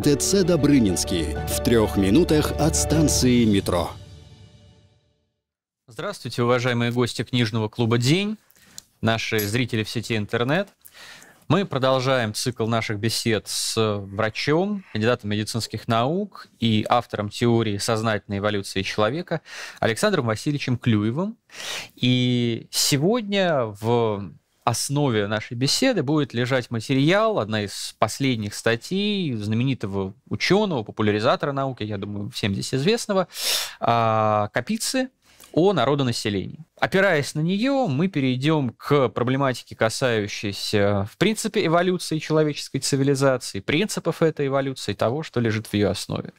ДЦ «Добрынинский» в трех минутах от станции метро. Здравствуйте, уважаемые гости книжного клуба «День», наши зрители в сети интернет. Мы продолжаем цикл наших бесед с врачом, кандидатом медицинских наук и автором теории сознательной эволюции человека Александром Васильевичем Клюевым. И сегодня в основе нашей беседы будет лежать материал, одна из последних статей знаменитого ученого, популяризатора науки, я думаю, всем здесь известного, а, Капицы, о народонаселении. Опираясь на нее, мы перейдем к проблематике, касающейся, в принципе, эволюции человеческой цивилизации, принципов этой эволюции, того, что лежит в ее основе.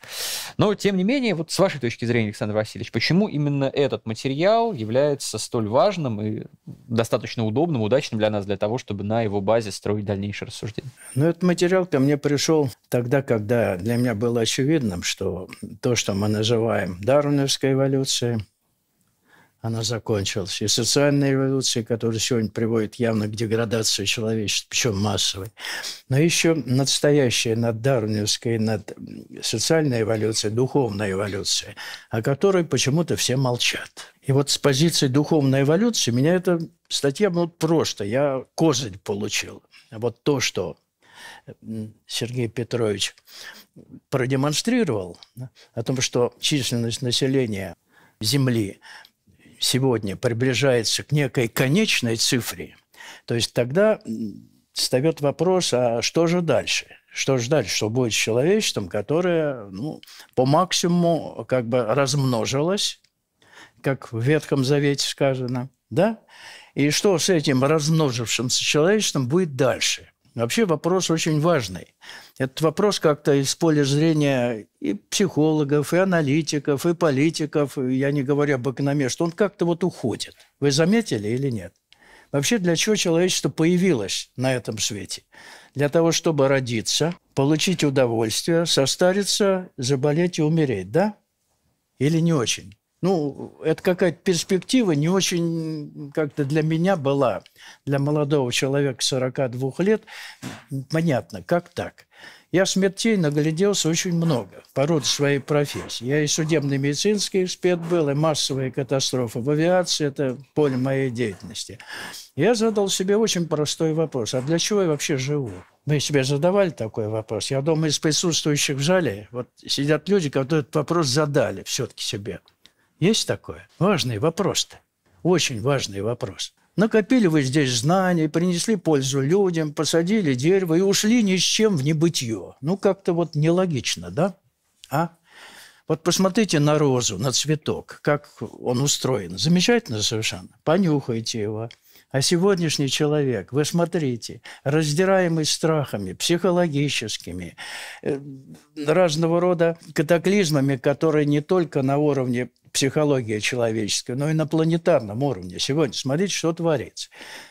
Но, тем не менее, вот с вашей точки зрения, Александр Васильевич, почему именно этот материал является столь важным и достаточно удобным, удачным для нас, для того, чтобы на его базе строить дальнейшее рассуждение? Ну, этот материал ко мне пришел тогда, когда для меня было очевидным, что то, что мы называем дарвиновской эволюцией, она закончилась. И социальная революция, которая сегодня приводит явно к деградации человечества, причем массовой. Но еще надстоящая, над Дарвиновской, над социальной эволюцией, духовная эволюция, о которой почему-то все молчат. И вот с позиции духовной эволюции меня эта статья ну, просто, я козырь получил. Вот то, что Сергей Петрович продемонстрировал о том, что численность населения Земли сегодня приближается к некой конечной цифре, то есть тогда встает вопрос, а что же дальше? Что же дальше? Что будет с человечеством, которое ну, по максимуму как бы размножилось, как в Ветхом Завете сказано, да? И что с этим размножившимся человечеством будет дальше – Вообще вопрос очень важный. Этот вопрос как-то из поля зрения и психологов, и аналитиков, и политиков, я не говорю об экономистах. он как-то вот уходит. Вы заметили или нет? Вообще, для чего человечество появилось на этом свете? Для того, чтобы родиться, получить удовольствие, состариться, заболеть и умереть, да? Или не очень? ну, это какая-то перспектива не очень как-то для меня была, для молодого человека 42 лет, понятно, как так. Я смертей нагляделся очень много по роду своей профессии. Я и судебный медицинский эксперт был, и массовые катастрофы в авиации – это поле моей деятельности. Я задал себе очень простой вопрос. А для чего я вообще живу? Вы себе задавали такой вопрос? Я думаю, из присутствующих в зале вот сидят люди, которые этот вопрос задали все-таки себе. Есть такое? Важный вопрос-то. Очень важный вопрос. Накопили вы здесь знания, принесли пользу людям, посадили дерево и ушли ни с чем в небытие. Ну, как-то вот нелогично, да? А? Вот посмотрите на розу, на цветок, как он устроен. Замечательно совершенно. Понюхайте его. А сегодняшний человек, вы смотрите, раздираемый страхами психологическими, э, разного рода катаклизмами, которые не только на уровне психология человеческая, но и на планетарном уровне. Сегодня смотрите, что творится.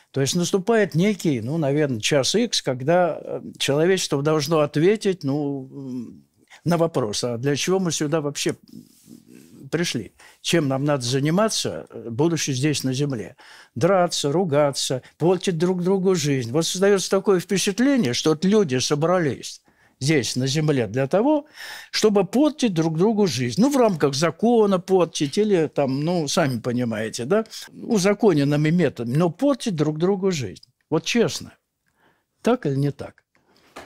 То есть наступает некий, ну, наверное, час X, когда э, человечество должно ответить, ну, на вопрос, а для чего мы сюда вообще пришли? Чем нам надо заниматься, э, будучи здесь на Земле? Драться, ругаться, портить друг другу жизнь. Вот создается такое впечатление, что вот люди собрались здесь, на Земле, для того, чтобы портить друг другу жизнь. Ну, в рамках закона портить или там, ну, сами понимаете, да, узаконенными методами, но портить друг другу жизнь. Вот честно, так или не так?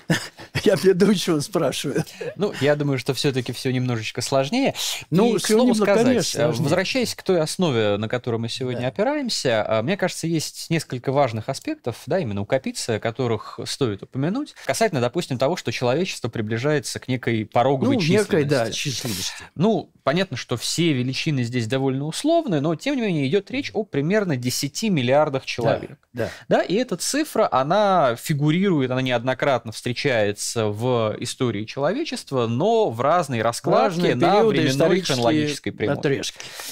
Я ведущего спрашиваю. Ну, я думаю, что все-таки все немножечко сложнее. Ну, и, к слову немного, сказать, конечно, э, возвращаясь к той основе, на которую мы сегодня да. опираемся, э, мне кажется, есть несколько важных аспектов, да, именно у Капицы, которых стоит упомянуть, касательно, допустим, того, что человечество приближается к некой пороговой ну, численности. Некой, да, численности. Ну, понятно, что все величины здесь довольно условны, но, тем не менее, идет речь о примерно 10 миллиардах человек. Да, да. да и эта цифра, она фигурирует, она неоднократно встречается встречается в истории человечества, но в разной раскладке Важные на временной хронологической прямой. Да.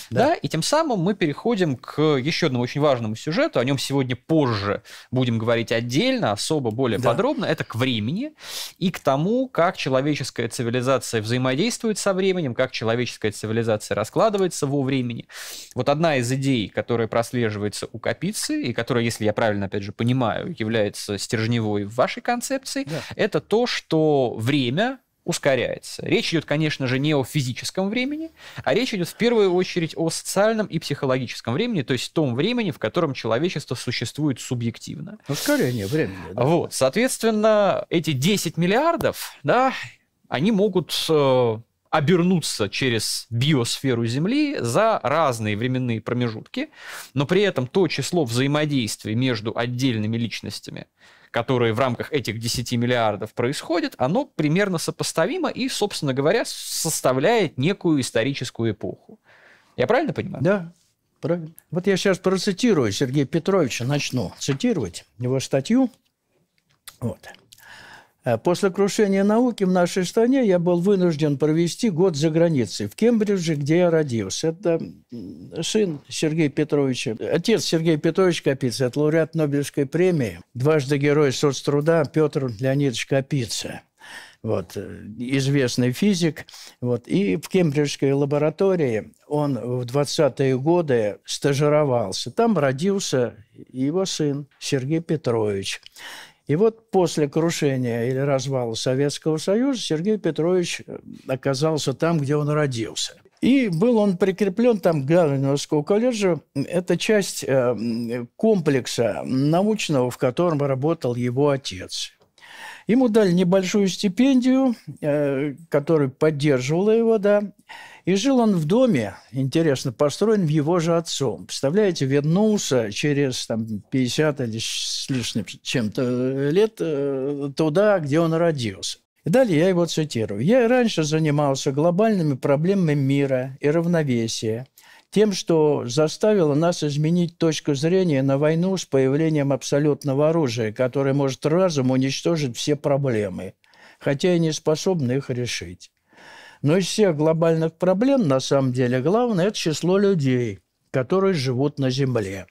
да, и тем самым мы переходим к еще одному очень важному сюжету, о нем сегодня позже будем говорить отдельно, особо более да. подробно, это к времени и к тому, как человеческая цивилизация взаимодействует со временем, как человеческая цивилизация раскладывается во времени. Вот одна из идей, которая прослеживается у Капицы, и которая, если я правильно, опять же, понимаю, является стержневой в вашей концепции, да это то, что время ускоряется. Речь идет, конечно же, не о физическом времени, а речь идет в первую очередь о социальном и психологическом времени, то есть том времени, в котором человечество существует субъективно. Ускорение времени. Да. Вот, соответственно, эти 10 миллиардов, да, они могут э, обернуться через биосферу Земли за разные временные промежутки, но при этом то число взаимодействий между отдельными личностями – которые в рамках этих 10 миллиардов происходят, оно примерно сопоставимо и, собственно говоря, составляет некую историческую эпоху. Я правильно понимаю? Да, правильно. Вот я сейчас процитирую Сергея Петровича, начну цитировать его статью. Вот. Э, после крушения науки в нашей стране я был вынужден провести год за границей, в Кембридже, где я родился. Это сын Сергея Петровича, отец Сергея Петровича Капица, это лауреат Нобелевской премии, дважды герой соцтруда Петр Леонидович Капица вот, э, известный физик. Вот, и в Кембриджской лаборатории он в 20-е годы стажировался. Там родился его сын Сергей Петрович. И вот после крушения или развала Советского Союза Сергей Петрович э, оказался там, где он родился. И был он прикреплен там к Гарвиновскому колледжу. Это часть э, комплекса научного, в котором работал его отец. Ему дали небольшую стипендию, э, которая поддерживала его, да. И жил он в доме, интересно, построен его же отцом. Представляете, вернулся через там, 50 или с лишним чем-то э, лет э, туда, где он родился. И далее я его цитирую. «Я и раньше занимался глобальными проблемами мира и равновесия – тем, что заставило нас изменить точку зрения на войну с появлением абсолютного оружия, которое может разум уничтожить все проблемы, хотя и не способны их решить. Но из всех глобальных проблем, на самом деле, главное – это число людей, которые живут на Земле.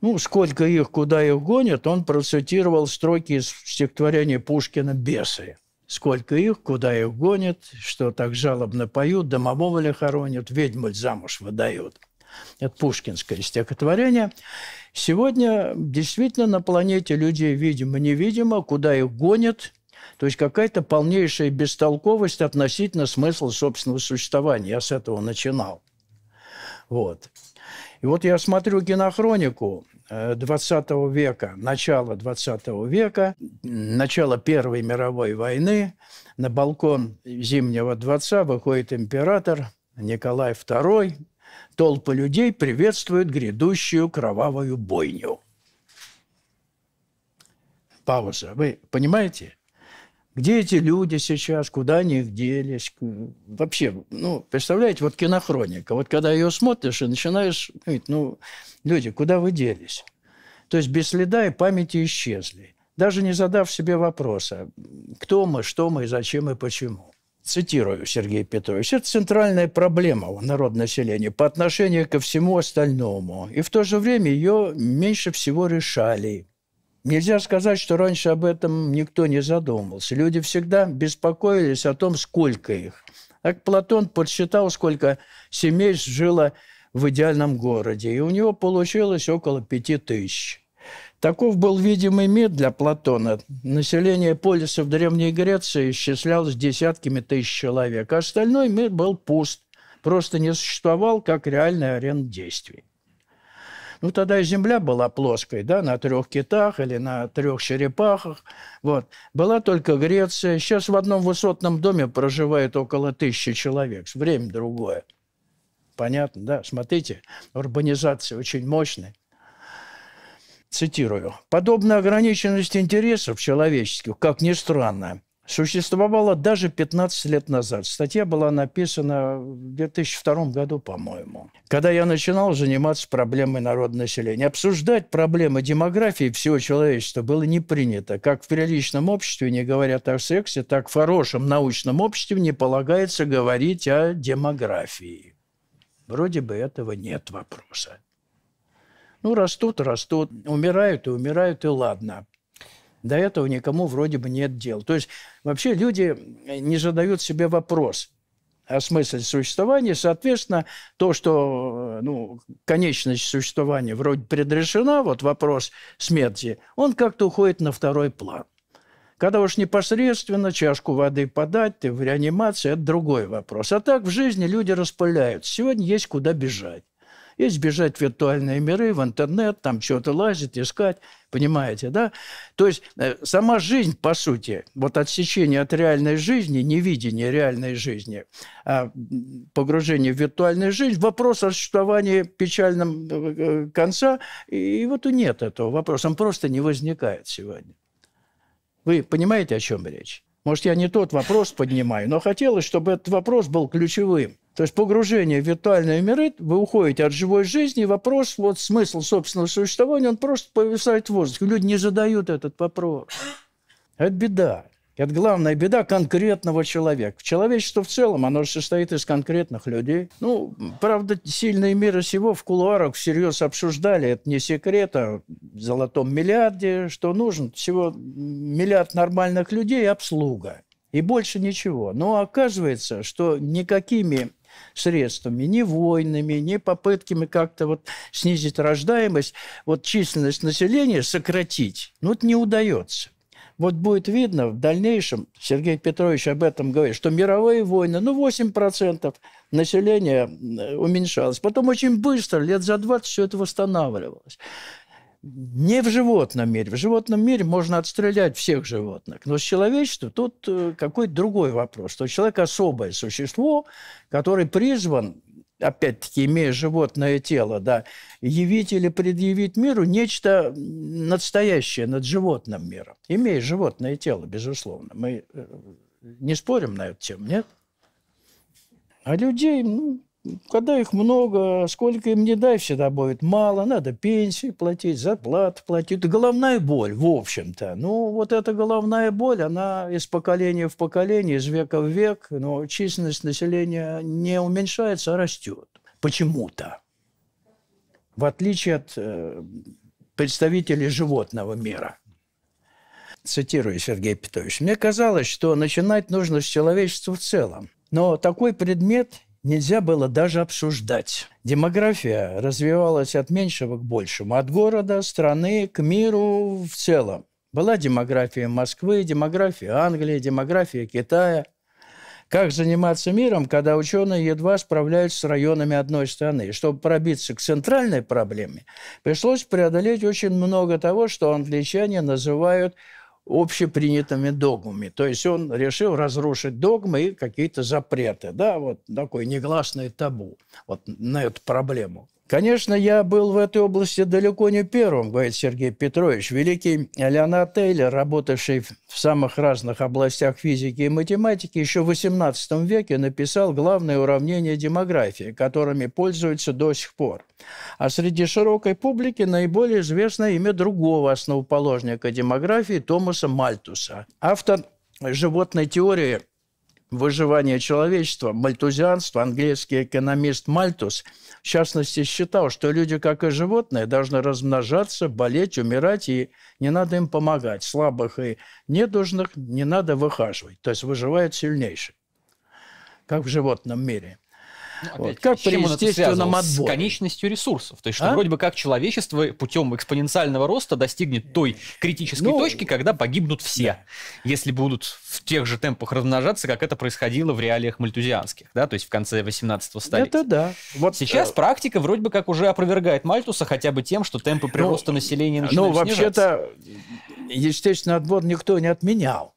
Ну, сколько их, куда их гонят, он процитировал строки из стихотворения Пушкина «Бесы» сколько их, куда их гонят, что так жалобно поют, домового ли хоронят, ведьмы замуж выдают. Это пушкинское стихотворение. Сегодня действительно на планете людей видимо-невидимо, куда их гонят, то есть какая-то полнейшая бестолковость относительно смысла собственного существования. Я с этого начинал. Вот. И вот я смотрю кинохронику 20 э, века, начало 20 века, начало Первой мировой войны. На балкон Зимнего дворца выходит император Николай II. Толпы людей приветствуют грядущую кровавую бойню. Пауза. Вы понимаете? Где эти люди сейчас, куда они их делись? Вообще, ну, представляете, вот кинохроника. Вот когда ее смотришь и начинаешь, ну, Люди, куда вы делись? То есть без следа и памяти исчезли, даже не задав себе вопроса, кто мы, что мы, зачем и почему. Цитирую Сергея Петрович. Это центральная проблема у народного народонаселения по отношению ко всему остальному. И в то же время ее меньше всего решали. Нельзя сказать, что раньше об этом никто не задумывался. Люди всегда беспокоились о том, сколько их. Как Платон подсчитал, сколько семей жило в идеальном городе, и у него получилось около пяти тысяч. Таков был видимый мир для Платона. Население полиса в Древней Греции исчислялось десятками тысяч человек, а остальной мир был пуст, просто не существовал как реальный аренд действий. Ну, тогда и земля была плоской, да, на трех китах или на трех черепахах. Вот. Была только Греция. Сейчас в одном высотном доме проживает около тысячи человек. Время другое. Понятно, да? Смотрите, урбанизация очень мощная. Цитирую. «Подобная ограниченность интересов человеческих, как ни странно, существовала даже 15 лет назад. Статья была написана в 2002 году, по-моему, когда я начинал заниматься проблемой народного населения. Обсуждать проблемы демографии всего человечества было не принято. Как в приличном обществе, не говорят о сексе, так в хорошем научном обществе не полагается говорить о демографии. Вроде бы этого нет вопроса. Ну, растут, растут, умирают и умирают, и ладно. До этого никому вроде бы нет дел. То есть вообще люди не задают себе вопрос о смысле существования. Соответственно, то, что ну, конечность существования вроде предрешена, вот вопрос смерти, он как-то уходит на второй план – когда уж непосредственно чашку воды подать, ты в реанимации, это другой вопрос. А так в жизни люди распыляют. Сегодня есть куда бежать. Есть бежать в виртуальные миры, в интернет, там что-то лазить, искать, понимаете, да? То есть э, сама жизнь, по сути, вот отсечение от реальной жизни, невидение реальной жизни, а, погружение в виртуальную жизнь, вопрос о существовании печальном э, э, конца, и вот нет этого вопроса, он просто не возникает сегодня. Вы понимаете, о чем речь? Может, я не тот вопрос поднимаю, но хотелось, чтобы этот вопрос был ключевым. То есть погружение в виртуальные миры, вы уходите от живой жизни, вопрос, вот смысл собственного существования, он просто повисает в воздухе. Люди не задают этот вопрос. Это беда. Это главная беда конкретного человека. Человечество в целом, оно же состоит из конкретных людей. Ну, правда, сильные мира сего в кулуарах всерьез обсуждали. Это не секрет о а золотом миллиарде, что нужен всего миллиард нормальных людей и обслуга. И больше ничего. Но оказывается, что никакими средствами, ни войнами, ни попытками как-то вот снизить рождаемость, вот численность населения сократить, ну, это не удается. Вот будет видно в дальнейшем, Сергей Петрович об этом говорит, что мировые войны, ну, 8% населения э, уменьшалось. Потом очень быстро, лет за 20, все это восстанавливалось. Не в животном мире. В животном мире можно отстрелять всех животных. Но с человечеством тут э, какой-то другой вопрос, что человек – особое существо, который призван опять-таки, имея животное тело, да, явить или предъявить миру нечто настоящее над животным миром. Имея животное тело, безусловно. Мы э, не спорим на эту тему, нет? А людей, ну, когда их много, сколько им не дай, всегда будет мало, надо пенсии платить, зарплат платить. Это Головная боль, в общем-то. Ну, вот эта головная боль, она из поколения в поколение, из века в век, но численность населения не уменьшается, а растет. Почему-то. В отличие от э, представителей животного мира. Цитирую Сергей Петрович. «Мне казалось, что начинать нужно с человечества в целом. Но такой предмет нельзя было даже обсуждать. Демография развивалась от меньшего к большему, от города, страны к миру в целом. Была демография Москвы, демография Англии, демография Китая. Как заниматься миром, когда ученые едва справляются с районами одной страны? Чтобы пробиться к центральной проблеме, пришлось преодолеть очень много того, что англичане называют общепринятыми догмами. То есть он решил разрушить догмы и какие-то запреты. Да, вот такой негласное табу вот на эту проблему. Конечно, я был в этой области далеко не первым, говорит Сергей Петрович. Великий Леонард Тейлер, работавший в самых разных областях физики и математики, еще в XVIII веке написал главное уравнение демографии, которыми пользуются до сих пор. А среди широкой публики наиболее известно имя другого основоположника демографии Томаса Мальтуса. Автор животной теории выживания человечества, мальтузианство, английский экономист Мальтус, в частности, считал, что люди, как и животные, должны размножаться, болеть, умирать, и не надо им помогать. Слабых и недужных не надо выхаживать. То есть выживает сильнейший, как в животном мире вот. Как при естественном отборе. С конечностью ресурсов. То есть, что а? вроде бы как человечество путем экспоненциального роста достигнет той критической ну, точки, когда погибнут все, да. если будут в тех же темпах размножаться, как это происходило в реалиях мальтузианских, да, то есть в конце 18 столетия. Это да. Вот, Сейчас э... практика вроде бы как уже опровергает Мальтуса хотя бы тем, что темпы прироста ну, населения ну, начинают Ну, вообще-то, естественно, отбор никто не отменял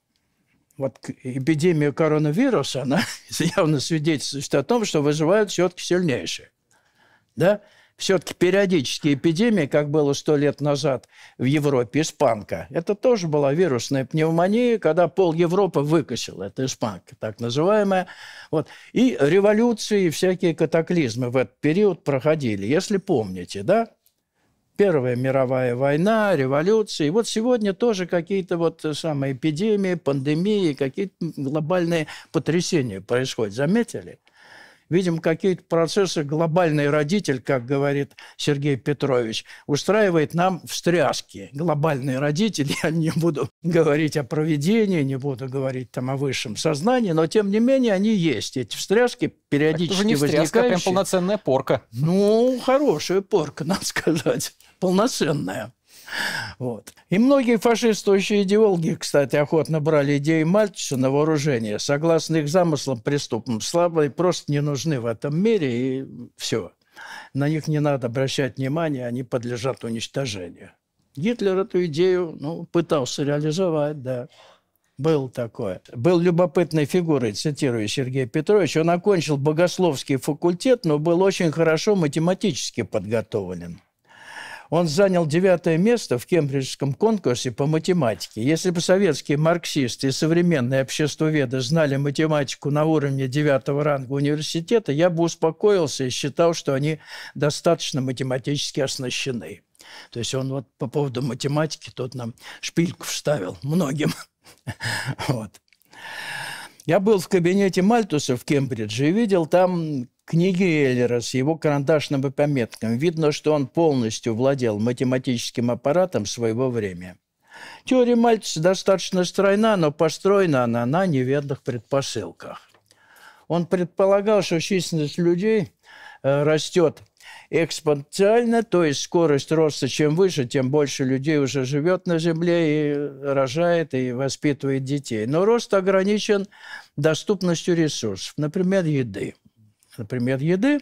вот эпидемия коронавируса, она явно свидетельствует о том, что выживают все-таки сильнейшие. Да? Все-таки периодически эпидемии, как было сто лет назад в Европе, испанка, это тоже была вирусная пневмония, когда пол Европы выкосила, это испанка так называемая. Вот. И революции, и всякие катаклизмы в этот период проходили, если помните, да? Первая мировая война, революции, И вот сегодня тоже какие-то вот э, самые эпидемии, пандемии, какие-то глобальные потрясения происходят. Заметили? видим какие-то процессы, глобальный родитель, как говорит Сергей Петрович, устраивает нам встряски. Глобальный родитель, я не буду говорить о проведении, не буду говорить там о высшем сознании, но тем не менее они есть. Эти встряски периодически это не а возникающие. это прям полноценная порка. Ну, хорошая порка, надо сказать. Полноценная. Вот. И многие фашистующие идеологи, кстати, охотно брали идеи Мальчиса на вооружение. Согласно их замыслам преступным, слабые просто не нужны в этом мире, и все. На них не надо обращать внимания, они подлежат уничтожению. Гитлер эту идею ну, пытался реализовать, да. Был такое. Был любопытной фигурой, цитирую Сергея Петровича, Он окончил богословский факультет, но был очень хорошо математически подготовлен. Он занял девятое место в Кембриджском конкурсе по математике. Если бы советские марксисты и современные обществоведы знали математику на уровне девятого ранга университета, я бы успокоился и считал, что они достаточно математически оснащены. То есть он вот по поводу математики тот нам шпильку вставил многим. Вот. Я был в кабинете Мальтуса в Кембридже и видел там книги Эллера с его карандашным пометкам видно, что он полностью владел математическим аппаратом своего времени. Теория Мальтиса достаточно стройна, но построена она на неверных предпосылках. Он предполагал, что численность людей э, растет экспоненциально, то есть скорость роста чем выше, тем больше людей уже живет на Земле и рожает и воспитывает детей. Но рост ограничен доступностью ресурсов, например, еды например, еды.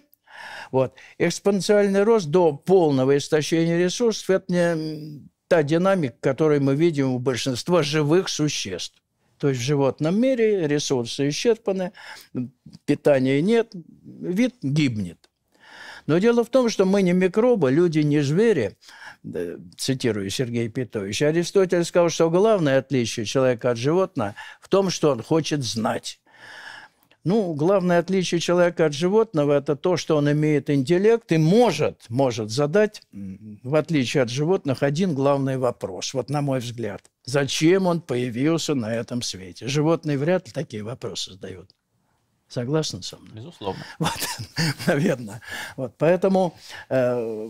Вот. Экспоненциальный рост до полного истощения ресурсов – это не та динамика, которую мы видим у большинства живых существ. То есть в животном мире ресурсы исчерпаны, питания нет, вид гибнет. Но дело в том, что мы не микробы, люди не звери, цитирую Сергей Петровича. Аристотель сказал, что главное отличие человека от животного в том, что он хочет знать. Ну, главное отличие человека от животного – это то, что он имеет интеллект и может, может задать, в отличие от животных, один главный вопрос, вот на мой взгляд. Зачем он появился на этом свете? Животные вряд ли такие вопросы задают. Согласны со мной? Безусловно. Вот, наверное. Вот, поэтому, э,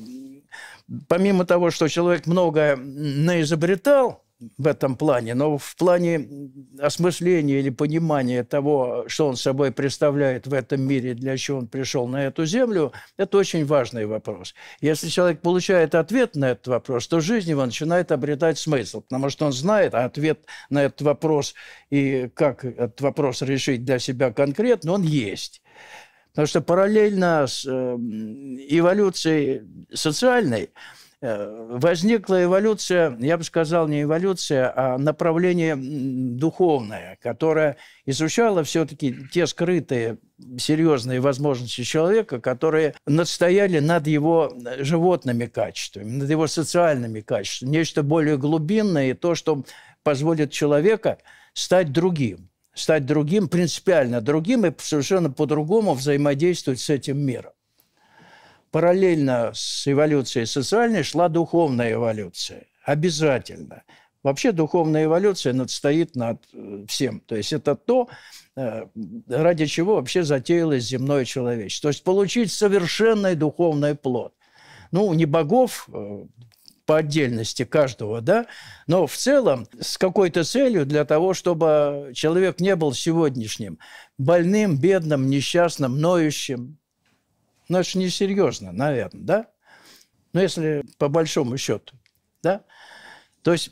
помимо того, что человек многое наизобретал, в этом плане, но в плане осмысления или понимания того, что он собой представляет в этом мире, для чего он пришел на эту землю, это очень важный вопрос. Если человек получает ответ на этот вопрос, то жизнь его начинает обретать смысл, потому что он знает ответ на этот вопрос и как этот вопрос решить для себя конкретно, он есть. Потому что параллельно с э, эволюцией социальной – Э, возникла эволюция, я бы сказал, не эволюция, а направление духовное, которое изучало все-таки те скрытые серьезные возможности человека, которые надстояли над его э, животными качествами, над его социальными качествами, нечто более глубинное, и то, что позволит человека стать другим стать другим, принципиально другим и совершенно по-другому взаимодействовать с этим миром параллельно с эволюцией социальной шла духовная эволюция. Обязательно. Вообще духовная эволюция надстоит над э, всем. То есть это то, э, ради чего вообще затеялось земное человечество. То есть получить совершенный духовный плод. Ну, не богов э, по отдельности каждого, да, но в целом с какой-то целью для того, чтобы человек не был сегодняшним больным, бедным, несчастным, ноющим, но ну, это же несерьезно, наверное, да? Ну, если по большому счету, да? То есть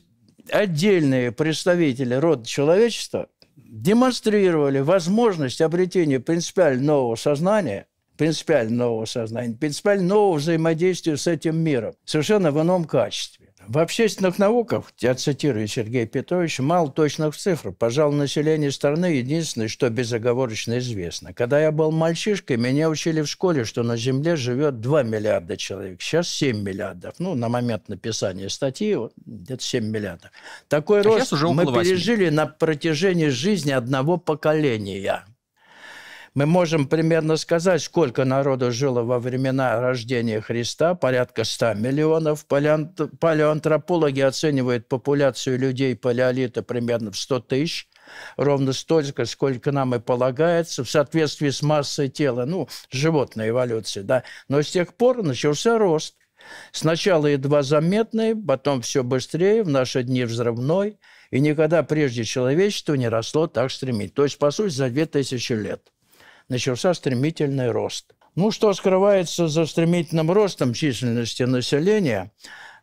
отдельные представители рода человечества демонстрировали возможность обретения принципиально нового сознания, принципиально нового сознания, принципиально нового взаимодействия с этим миром, совершенно в ином качестве. В общественных науках, я цитирую Сергея Петровича, мало точных цифр. Пожалуй, население страны единственное, что безоговорочно известно. Когда я был мальчишкой, меня учили в школе, что на Земле живет 2 миллиарда человек. Сейчас 7 миллиардов. Ну, на момент написания статьи вот, где-то 7 миллиардов. Такой а рост уже мы 8. пережили на протяжении жизни одного поколения мы можем примерно сказать, сколько народу жило во времена рождения Христа, порядка 100 миллионов. Палеантропологи оценивают популяцию людей палеолита примерно в 100 тысяч ровно столько, сколько нам и полагается, в соответствии с массой тела, ну, животной эволюции, да. Но с тех пор начался рост. Сначала едва заметный, потом все быстрее, в наши дни взрывной, и никогда прежде человечество не росло так стремительно. То есть, по сути, за 2000 лет начался стремительный рост. Ну, что скрывается за стремительным ростом численности населения,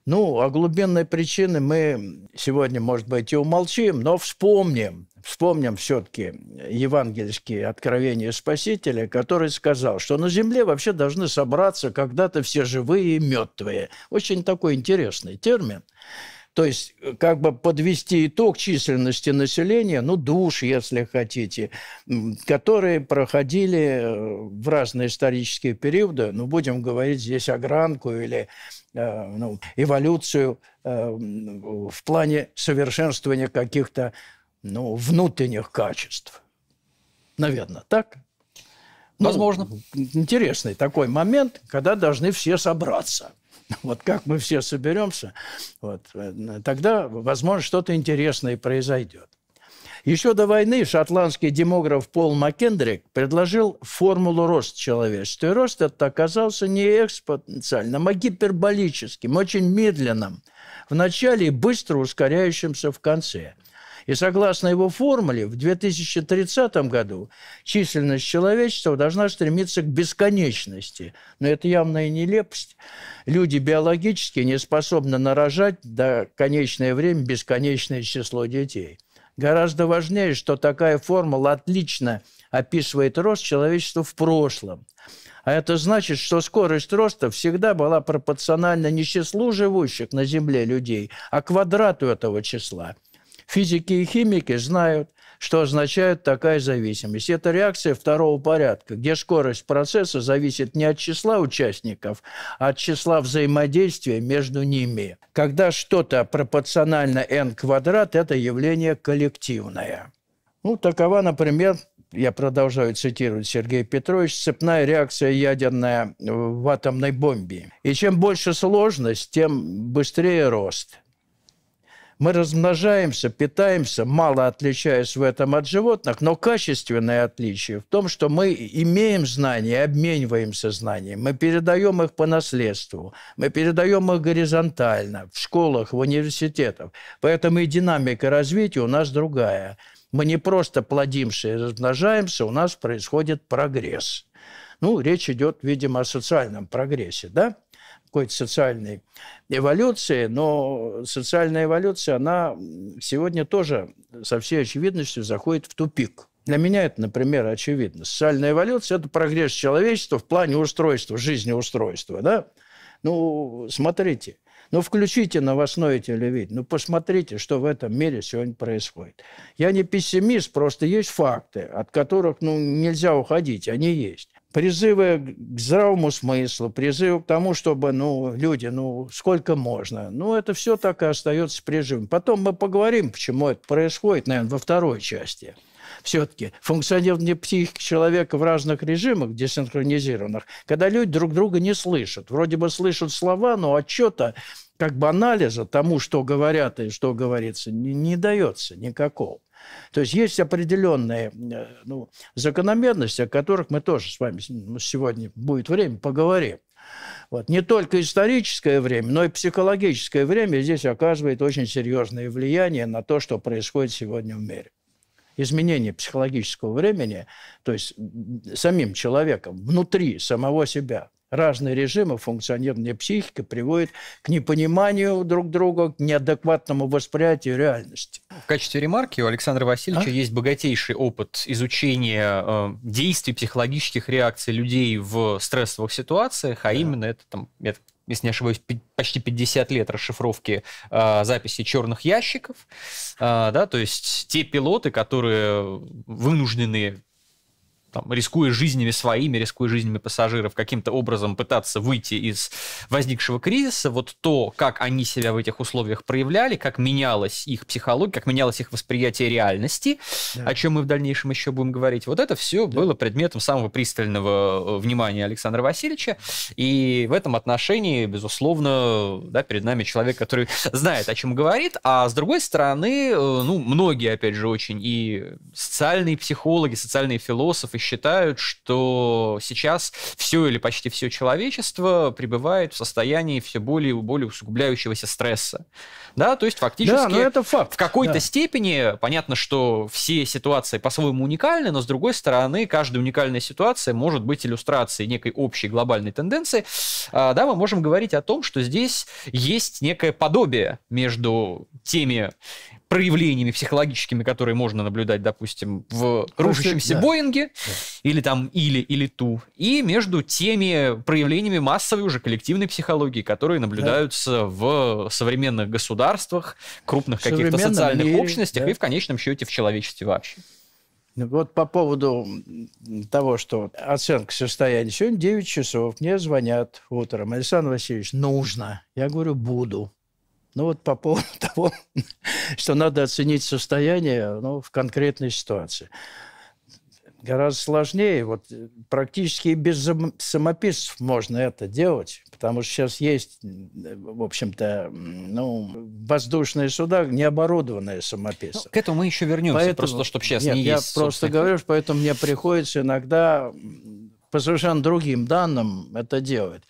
ну, о глубинной причине мы сегодня, может быть, и умолчим, но вспомним, вспомним все-таки евангельские откровения Спасителя, который сказал, что на земле вообще должны собраться когда-то все живые и мертвые. Очень такой интересный термин. То есть э, как бы подвести итог численности населения, ну, душ, если хотите, которые проходили э, в разные исторические периоды, ну, будем говорить здесь о гранку или э, ну, эволюцию в плане совершенствования каких-то ну, внутренних качеств. Наверное, так? Ну, Возможно. Ну, интересный такой момент, когда должны все собраться – Вот как мы все соберемся, вот, э, тогда, возможно, что-то интересное произойдет. Еще до войны шотландский демограф Пол Маккендрик предложил формулу роста человечества. И рост этот оказался не экспоненциальным, а гиперболическим, очень медленным в начале и быстро ускоряющимся в конце. И согласно его формуле, в 2030 году численность человечества должна стремиться к бесконечности. Но это явная нелепость. Люди биологически не способны нарожать до конечное время бесконечное число детей. Гораздо важнее, что такая формула отлично описывает рост человечества в прошлом. А это значит, что скорость роста всегда была пропорциональна не числу живущих на Земле людей, а квадрату этого числа. Физики и химики знают, что означает такая зависимость. Это реакция второго порядка, где скорость процесса зависит не от числа участников, а от числа взаимодействия между ними. Когда что-то пропорционально n квадрат, это явление коллективное. Ну, такова, например, я продолжаю цитировать Сергей Петрович, цепная реакция ядерная в атомной бомбе. И чем больше сложность, тем быстрее рост – мы размножаемся, питаемся, мало отличаясь в этом от животных, но качественное отличие в том, что мы имеем знания, обмениваемся знаниями, мы передаем их по наследству, мы передаем их горизонтально, в школах, в университетах. Поэтому и динамика развития у нас другая. Мы не просто плодимся и размножаемся, у нас происходит прогресс. Ну, речь идет, видимо, о социальном прогрессе, да? какой-то социальной эволюции, но социальная эволюция, она сегодня тоже со всей очевидностью заходит в тупик. Для меня это, например, очевидно. Социальная эволюция – это прогресс человечества в плане устройства, жизнеустройства. Да? Ну, смотрите – ну, включите новостное телевидение, ну, посмотрите, что в этом мире сегодня происходит. Я не пессимист, просто есть факты, от которых ну, нельзя уходить, они есть призывы к здравому смыслу, призывы к тому, чтобы, ну, люди, ну, сколько можно. Ну, это все так и остается призывом. Потом мы поговорим, почему это происходит, наверное, во второй части. Все-таки функционирование психики человека в разных режимах десинхронизированных, когда люди друг друга не слышат. Вроде бы слышат слова, но отчета как бы анализа тому, что говорят и что говорится, не, не дается никакого. То есть есть определенные э, ну, закономерности, о которых мы тоже с вами ну, сегодня будет время поговорим. Вот. Не только историческое время, но и психологическое время здесь оказывает очень серьезное влияние на то, что происходит сегодня в мире. Изменение психологического времени, то есть самим человеком, внутри самого себя – Разные режимы функционирования психики приводят к непониманию друг друга, к неадекватному восприятию реальности. В качестве ремарки у Александра Васильевича а? есть богатейший опыт изучения э, действий психологических реакций людей в стрессовых ситуациях, а да. именно это, там, это если не ошибаюсь, почти 50 лет расшифровки э, записи черных ящиков, э, да, то есть те пилоты, которые вынуждены там, рискуя жизнями своими, рискуя жизнями пассажиров, каким-то образом пытаться выйти из возникшего кризиса, вот то, как они себя в этих условиях проявляли, как менялась их психология, как менялось их восприятие реальности, да. о чем мы в дальнейшем еще будем говорить, вот это все да. было предметом самого пристального э, внимания Александра Васильевича, и в этом отношении, безусловно, да, перед нами человек, который знает, о чем говорит, а с другой стороны, э, ну, многие, опять же, очень и социальные психологи, социальные философы считают, что сейчас все или почти все человечество пребывает в состоянии все более и более усугубляющегося стресса. Да, то есть фактически да, это факт. в какой-то да. степени понятно, что все ситуации по-своему уникальны, но с другой стороны, каждая уникальная ситуация может быть иллюстрацией некой общей глобальной тенденции. А, да, мы можем говорить о том, что здесь есть некое подобие между теми проявлениями психологическими, которые можно наблюдать, допустим, в ну, рушащемся да. Боинге, да. или там или, или ту, и между теми проявлениями массовой уже коллективной психологии, которые наблюдаются да. в современных государствах, крупных каких-то социальных мире, общностях да. и в конечном счете в человечестве вообще. Вот по поводу того, что оценка состояния. Сегодня 9 часов, мне звонят утром. Александр Васильевич, нужно. Я говорю, буду. Ну вот по поводу того, что надо оценить состояние ну, в конкретной ситуации. Гораздо сложнее. Вот э, практически без самописцев можно это делать, потому что сейчас есть, э, в общем-то, ну, воздушные суда, не оборудованные самописцы. Ну, к этому мы еще вернемся, поэтому, просто чтобы сейчас нет, не я есть. Я просто говорю, что поэтому мне приходится иногда по совершенно другим данным это делать.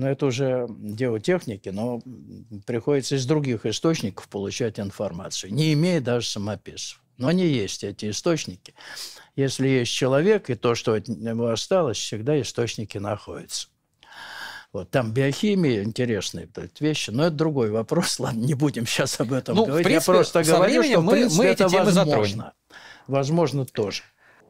Но это уже дело техники, но приходится из других источников получать информацию, не имея даже самописцев. Но они есть, эти источники. Если есть человек, и то, что от него осталось, всегда источники находятся. Вот, там биохимия, интересные есть, вещи, но это другой вопрос. Ладно, не будем сейчас об этом ну, говорить. В принципе, Я просто говорю, что мы, в принципе, мы это возможно. Затронем. Возможно тоже.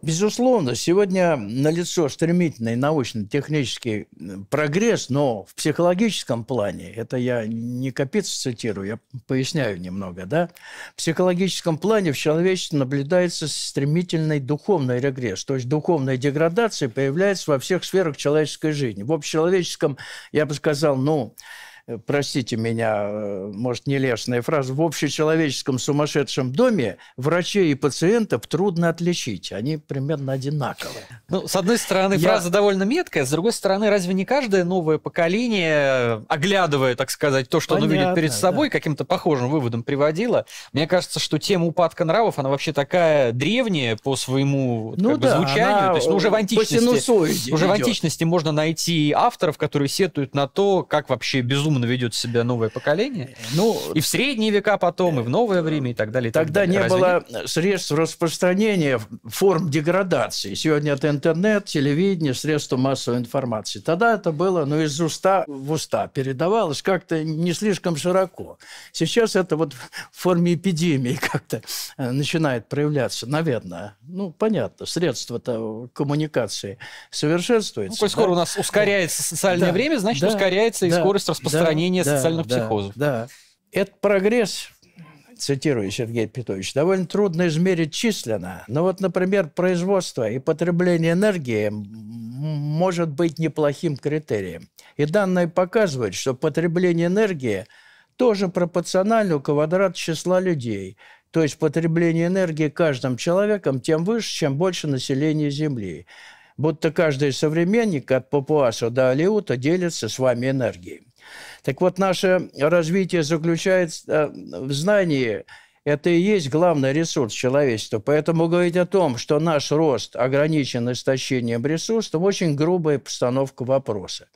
Безусловно, сегодня налицо стремительный научно-технический э, прогресс, но в психологическом плане, это я не Капиц цитирую, я поясняю немного, да, в психологическом плане в человечестве наблюдается стремительный духовный регресс, то есть духовная деградация появляется во всех сферах человеческой жизни. В общечеловеческом, я бы сказал, ну, простите меня, э, может, нелестная фраза, в общечеловеческом сумасшедшем доме врачей и пациентов трудно отличить. Они примерно одинаковые. Ну, с одной стороны, Я... фраза довольно меткая, с другой стороны, разве не каждое новое поколение, оглядывая, так сказать, то, что Понятно, оно видит перед собой, да. каким-то похожим выводом приводило? Мне кажется, что тема упадка нравов, она вообще такая древняя по своему ну, как да, бы, звучанию. Она... То есть, ну, уже в античности, уже в античности можно найти авторов, которые сетуют на то, как вообще безумно шумно ведет себя новое поколение. Э, ну, и в средние века потом, и в новое время, и так далее. И тогда так далее. не Разве было нет? средств распространения форм деградации. Сегодня это интернет, телевидение, средства массовой информации. Тогда это было ну, из уста в уста передавалось как-то не слишком широко. Сейчас это вот в форме эпидемии как-то э, начинает проявляться, наверное. Ну, понятно, средства-то коммуникации совершенствуются. Ну, да? скоро у нас ускоряется социальное да. время, значит, да. ускоряется да. и скорость распространения устранения да, социальных да, психозов. Да. Этот прогресс, цитирую Сергей Петрович, довольно трудно измерить численно. Но вот, например, производство и потребление энергии может быть неплохим критерием. И данные показывают, что потребление энергии тоже пропорционально квадрат числа людей. То есть потребление энергии каждым человеком тем выше, чем больше населения Земли. Будто каждый современник от Папуаса до Алиута делится с вами энергией. Так вот, наше развитие заключается э, в знании. Это и есть главный ресурс человечества. Поэтому говорить о том, что наш рост ограничен истощением ресурсов, очень грубая постановка вопроса.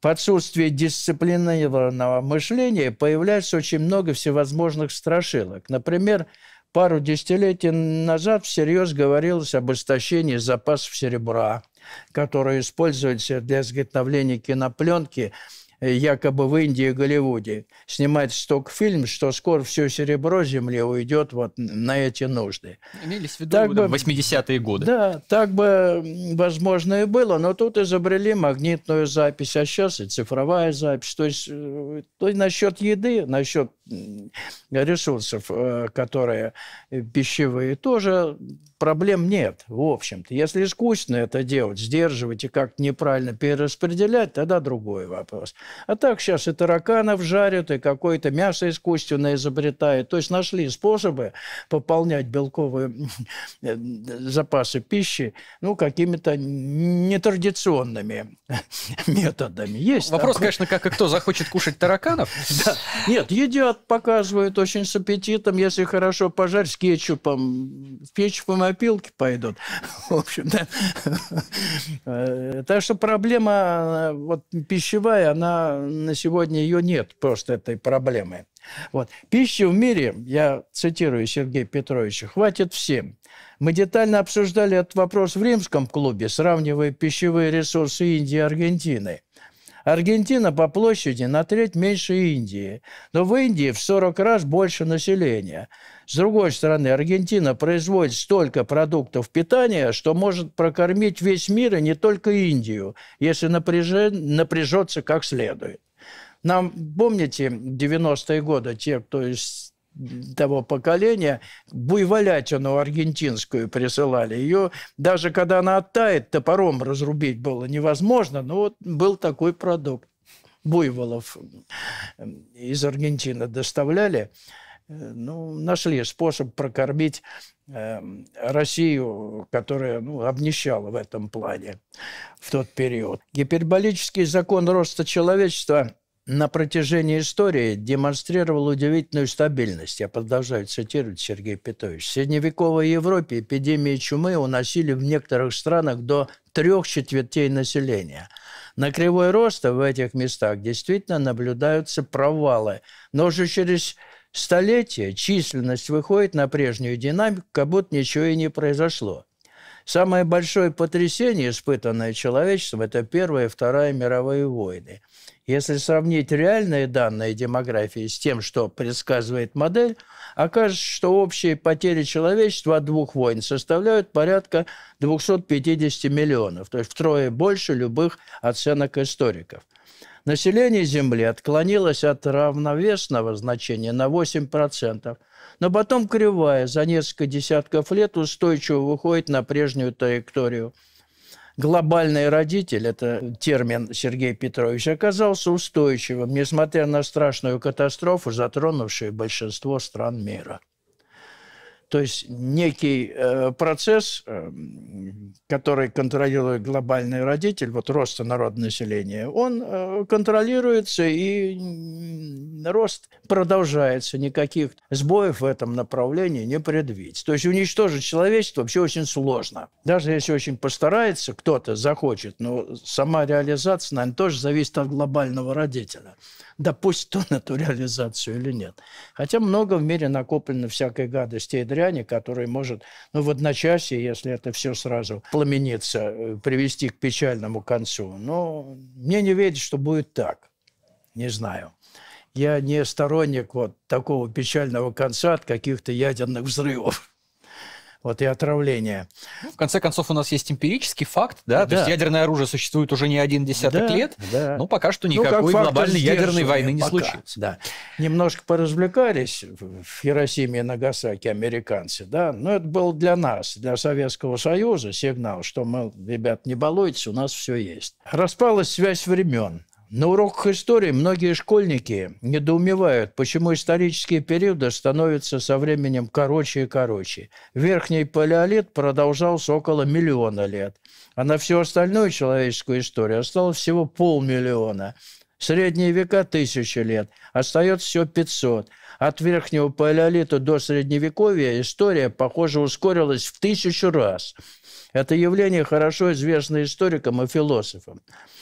В отсутствии дисциплинированного мышления появляется очень много всевозможных страшилок. Например, пару десятилетий назад всерьез говорилось об истощении запасов серебра, которые используются для изготовления кинопленки – Э, якобы в Индии и Голливуде. Снимать сток-фильм, что скоро все серебро земли уйдет вот на эти нужды. Имелись в виду так бы, 80-е годы. Да, так бы, возможно, и было, но тут изобрели магнитную запись, а сейчас и цифровая запись. То есть э, то есть насчет еды, насчет ресурсов, э, которые пищевые, тоже проблем нет, в общем-то. Если искусственно это делать, сдерживать и как-то неправильно перераспределять, тогда другой вопрос. А так сейчас и тараканов жарят, и какое-то мясо искусственно изобретают. То есть нашли способы пополнять белковые э, запасы пищи ну, какими-то нетрадиционными методами. Есть Вопрос, такой. конечно, как и кто захочет кушать тараканов. Нет, едят так показывают очень с аппетитом. Если хорошо пожарь с кетчупом, с кетчупом опилки пойдут. В общем, да. Э, так что проблема э, вот, пищевая, она на сегодня ее нет, просто этой проблемы. Вот. Пищи в мире, я цитирую Сергея Петровича, хватит всем. Мы детально обсуждали этот вопрос в римском клубе, сравнивая пищевые ресурсы Индии и Аргентины – Аргентина по площади на треть меньше Индии, но в Индии в 40 раз больше населения. С другой стороны, Аргентина производит столько продуктов питания, что может прокормить весь мир и не только Индию, если напряжется как следует. Нам, помните, 90-е годы, те, кто из того поколения, буйволятину аргентинскую присылали. Ее даже когда она оттает, топором разрубить было невозможно, но вот был такой продукт. Буйволов э, из Аргентины доставляли. Э, ну, нашли способ прокормить э, Россию, которая ну, обнищала в этом плане в тот период. Гиперболический закон роста человечества – на протяжении истории демонстрировал удивительную стабильность. Я продолжаю цитировать Сергей Петрович. В средневековой Европе эпидемии чумы уносили в некоторых странах до трех четвертей населения. На кривой роста в этих местах действительно наблюдаются провалы. Но уже через столетие численность выходит на прежнюю динамику, как будто ничего и не произошло. Самое большое потрясение, испытанное человечеством, это Первая и Вторая мировые войны – если сравнить реальные данные демографии с тем, что предсказывает модель, окажется, что общие потери человечества от двух войн составляют порядка 250 миллионов, то есть втрое больше любых оценок историков. Население Земли отклонилось от равновесного значения на 8%, но потом кривая за несколько десятков лет устойчиво выходит на прежнюю траекторию – Глобальный родитель, это термин Сергей Петрович оказался устойчивым, несмотря на страшную катастрофу, затронувшую большинство стран мира. То есть некий э, процесс, э, который контролирует глобальный родитель, вот рост народного населения, он э, контролируется, и рост продолжается, никаких сбоев в этом направлении не предвидеть. То есть уничтожить человечество вообще очень сложно. Даже если очень постарается, кто-то захочет, но сама реализация, наверное, тоже зависит от глобального родителя допустит он эту реализацию или нет. Хотя много в мире накоплено всякой гадости и дряни, которая может ну, в одночасье, если это все сразу пламенится, э, привести к печальному концу. Но мне не верится, что будет так. Не знаю. Я не сторонник вот такого печального конца от каких-то ядерных взрывов вот и отравление. Ну, в конце концов, у нас есть эмпирический факт, да, да. то есть ядерное оружие существует уже не один десяток да, лет, да. но ну, пока что ну, никакой ну, глобальной ядерной войны не пока. случилось. Да. Немножко поразвлекались в Хиросиме и Нагасаки американцы, да, но это был для нас, для Советского Союза сигнал, что, мы, ребят, не балуйтесь, у нас все есть. Распалась связь времен. На уроках истории многие школьники недоумевают, почему исторические периоды становятся со временем короче и короче. Верхний палеолит продолжался около миллиона лет, а на всю остальную человеческую историю осталось всего полмиллиона. Средние века – тысяча лет, остается всего 500. От верхнего палеолита до средневековья история, похоже, ускорилась в тысячу раз. Это явление хорошо известно историкам и философам.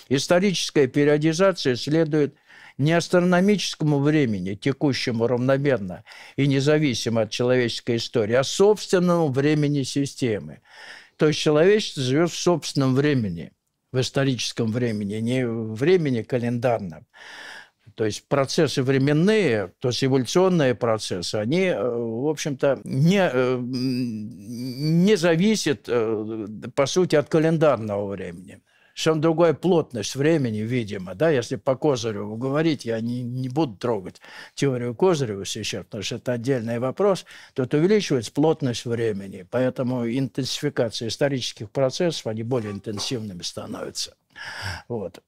Историческая периодизация следует не астрономическому времени, текущему равномерно и независимо от человеческой истории, а собственному времени системы. То есть человечество живет в собственном времени, в историческом времени, не в времени календарном. То есть процессы временные, то есть эволюционные процессы, они, э, в общем-то, не, э, не зависят, э, по сути, от календарного времени совершенно другая плотность времени, видимо. Да? Если по Козыреву говорить, я не, не буду трогать теорию Козырева сейчас, потому что это отдельный вопрос, То это увеличивается плотность времени. Поэтому интенсификация исторических процессов, они более интенсивными становятся. Вот.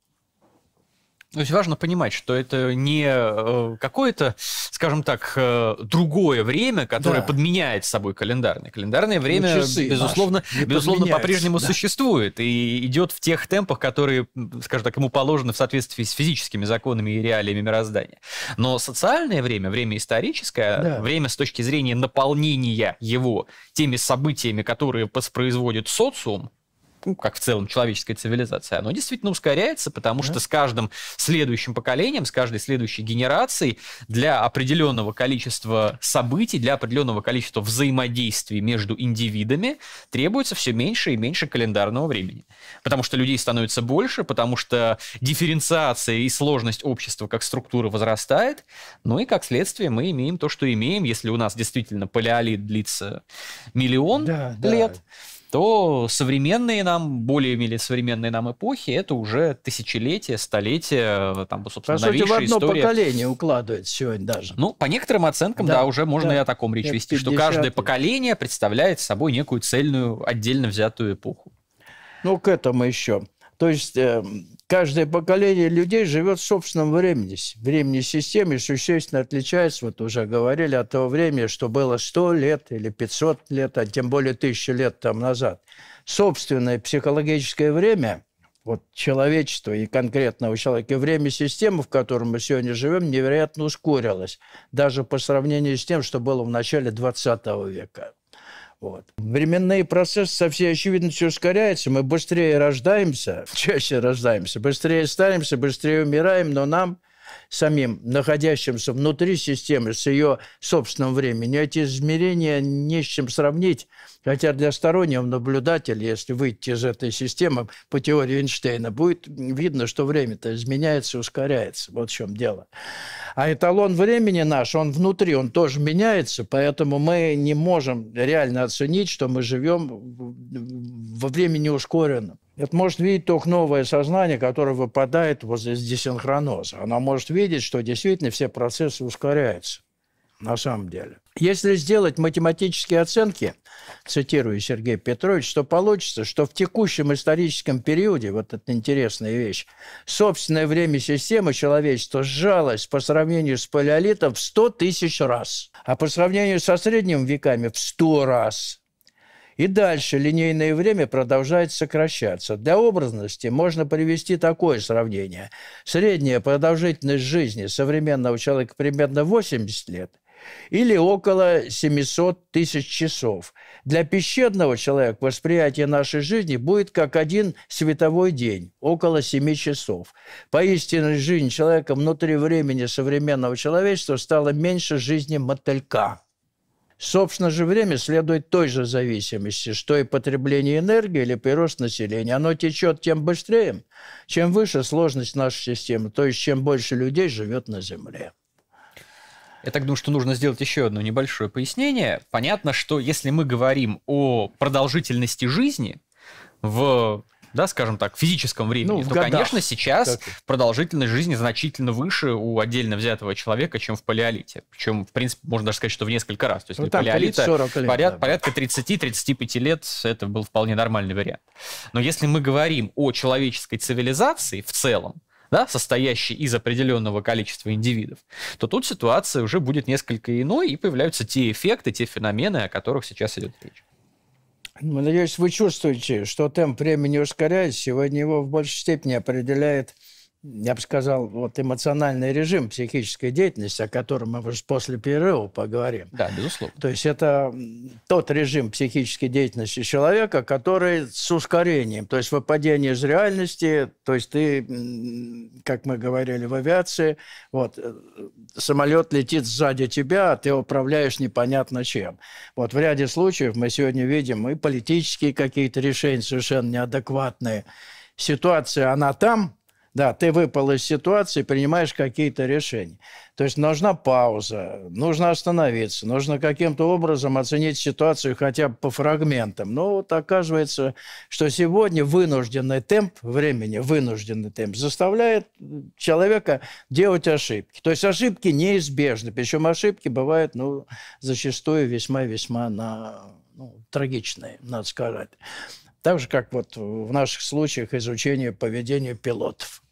То есть важно понимать, что это не э, какое-то, скажем так, э, другое время, которое да. подменяет собой календарное. Календарное время, ну, безусловно, безусловно по-прежнему да. существует и идет в тех темпах, которые, скажем так, ему положены в соответствии с физическими законами и реалиями мироздания. Но социальное время, время историческое, да. время с точки зрения наполнения его теми событиями, которые воспроизводит социум, ну, как в целом человеческая цивилизация, оно действительно ускоряется, потому что с каждым следующим поколением, с каждой следующей генерацией для определенного количества событий, для определенного количества взаимодействий между индивидами требуется все меньше и меньше календарного времени. Потому что людей становится больше, потому что дифференциация и сложность общества как структуры возрастает, ну и как следствие мы имеем то, что имеем, если у нас действительно палеолит длится миллион да, лет, да то современные нам, более или современные нам эпохи, это уже тысячелетия, столетия, э, там, собственно, По сути, в одно история. поколение укладывает сегодня даже. Ну, по некоторым оценкам, да, да уже можно да. и о таком речь вести, что каждое поколение представляет собой некую цельную, отдельно взятую эпоху. Ну, к этому еще. То есть, эм, каждое поколение людей живет в собственном времени. Времени системе, существенно отличается, вот уже говорили, от того времени, что было 100 лет или 500 лет, а тем более 1000 лет там назад. Собственное психологическое время вот человечества и конкретного человека, время системы, в котором мы сегодня живем, невероятно ускорилось, даже по сравнению с тем, что было в начале 20 века. Вот. Временные процессы со всей очевидностью ускоряются. Мы быстрее рождаемся, чаще рождаемся, быстрее старимся, быстрее умираем, но нам самим, находящимся внутри системы, с ее собственным временем. Эти измерения не с чем сравнить, хотя для стороннего наблюдателя, если выйти из этой системы по теории Эйнштейна, будет видно, что время-то изменяется, ускоряется. Вот в чем дело. А эталон времени наш, он внутри, он тоже меняется, поэтому мы не можем реально оценить, что мы живем во времени ускоренном. Это может видеть только новое сознание, которое выпадает вот возле десинхроноза. Она может видеть, что действительно все процессы ускоряются на самом деле. Если сделать математические оценки, цитирую Сергей Петрович, то получится, что в текущем историческом периоде, вот это интересная вещь, собственное время системы человечества сжалось по сравнению с палеолитом в 100 тысяч раз, а по сравнению со средними веками в 100 раз. И дальше линейное время продолжает сокращаться. Для образности можно привести такое сравнение. Средняя продолжительность жизни современного человека примерно 80 лет – или около 700 тысяч часов. Для пещерного человека восприятие нашей жизни будет как один световой день, около 7 часов. Поистине жизнь человека внутри времени современного человечества стала меньше жизни мотылька. Собственно же время следует той же зависимости, что и потребление энергии или прирост населения. Оно течет тем быстрее, чем выше сложность нашей системы, то есть чем больше людей живет на Земле. Я так думаю, что нужно сделать еще одно небольшое пояснение. Понятно, что если мы говорим о продолжительности жизни в да, скажем так, физическом времени, ну, то, годах, конечно, сейчас так. продолжительность жизни значительно выше у отдельно взятого человека, чем в палеолите. Причем, в принципе, можно даже сказать, что в несколько раз. То есть ну, для там, палеолита 40 лет, поряд, да. порядка 30-35 лет это был вполне нормальный вариант. Но если мы говорим о человеческой цивилизации в целом, да, состоящий из определенного количества индивидов, то тут ситуация уже будет несколько иной, и появляются те эффекты, те феномены, о которых сейчас идет речь. Надеюсь, вы чувствуете, что темп времени ускоряется, сегодня его в большей степени определяет я бы сказал, вот эмоциональный режим психической деятельности, о котором мы уже после перерыва поговорим. Да, безусловно. То есть это тот режим психической деятельности человека, который с ускорением, то есть выпадение из реальности, то есть ты, как мы говорили в авиации, вот, э, самолет летит сзади тебя, а ты управляешь непонятно чем. Вот в ряде случаев мы сегодня видим и политические какие-то решения совершенно неадекватные. Ситуация, она там – да, ты выпал из ситуации, принимаешь какие-то решения. То есть нужна пауза, нужно остановиться, нужно каким-то образом оценить ситуацию хотя бы по фрагментам. Но вот оказывается, что сегодня вынужденный темп времени, вынужденный темп заставляет человека делать ошибки. То есть ошибки неизбежны, причем ошибки бывают ну, зачастую весьма-весьма на ну, трагичные, надо сказать. Так же, как вот в наших случаях изучение поведения пилотов.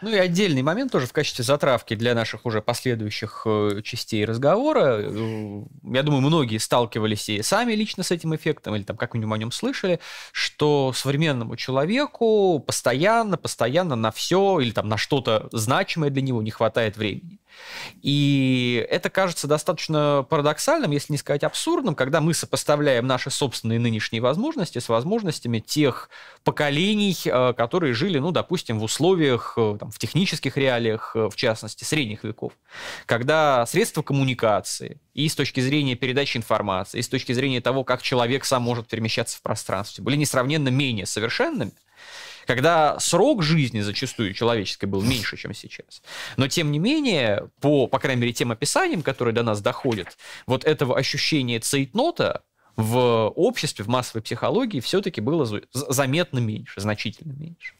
Ну и отдельный момент тоже в качестве затравки для наших уже последующих э, частей разговора. Э, я думаю, многие сталкивались и сами лично с этим эффектом, или там как-нибудь о нем слышали, что современному человеку постоянно, постоянно на все или там на что-то значимое для него не хватает времени. И это кажется достаточно парадоксальным, если не сказать абсурдным, когда мы сопоставляем наши собственные нынешние возможности с возможностями тех поколений, э, которые жили, ну, допустим, в условиях, э, там, в технических реалиях, э, в частности, средних веков, когда средства коммуникации и с точки зрения передачи информации, и с точки зрения того, как человек сам может перемещаться в пространстве, были несравненно менее совершенными, когда срок жизни зачастую человеческой был меньше, чем сейчас. Но, тем не менее, по, по крайней мере, тем описаниям, которые до нас доходят, вот этого ощущения цейтнота в обществе, в массовой психологии все-таки было заметно меньше, значительно меньше.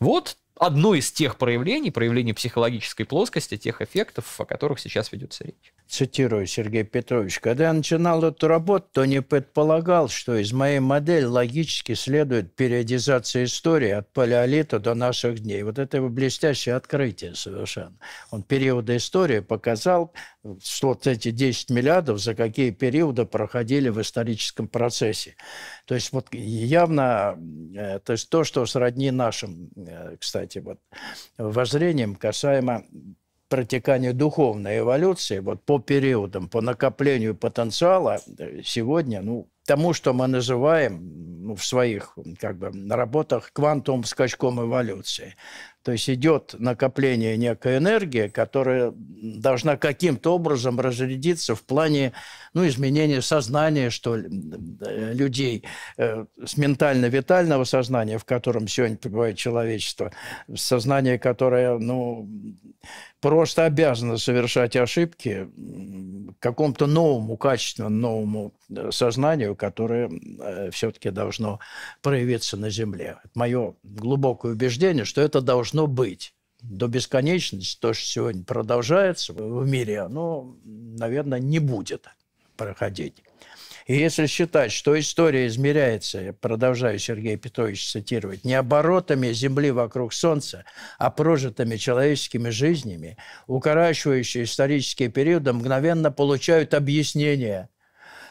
Вот одно из тех проявлений, проявлений психологической плоскости, тех эффектов, о которых сейчас ведется речь. Цитирую Сергей Петрович. «Когда я начинал эту работу, то не предполагал, что из моей модели логически следует периодизация истории от палеолита до наших дней». Вот это его блестящее открытие совершенно. Он периоды истории показал, что вот эти 10 миллиардов за какие периоды проходили в историческом процессе. То есть вот явно, э, то есть то, что сродни нашим, э, кстати, кстати, вот, воззрением касаемо протекания духовной эволюции, вот по периодам, по накоплению потенциала, э, сегодня, ну, тому, что мы называем в своих как бы, работах квантовым скачком эволюции. То есть идет накопление некой энергии, которая должна каким-то образом разрядиться в плане ну, изменения сознания что ли, э, людей э, с ментально-витального сознания, в котором сегодня пребывает человечество, сознание, которое ну, просто обязано совершать ошибки какому-то новому, качественно новому э, сознанию, которое э, все-таки должно проявиться на Земле. Это мое глубокое убеждение, что это должно быть до бесконечности, то, что сегодня продолжается в мире, оно, наверное, не будет проходить. И если считать, что история измеряется, продолжаю Сергей Петрович цитировать, не оборотами Земли вокруг Солнца, а прожитыми человеческими жизнями, укорачивающие исторические периоды мгновенно получают объяснение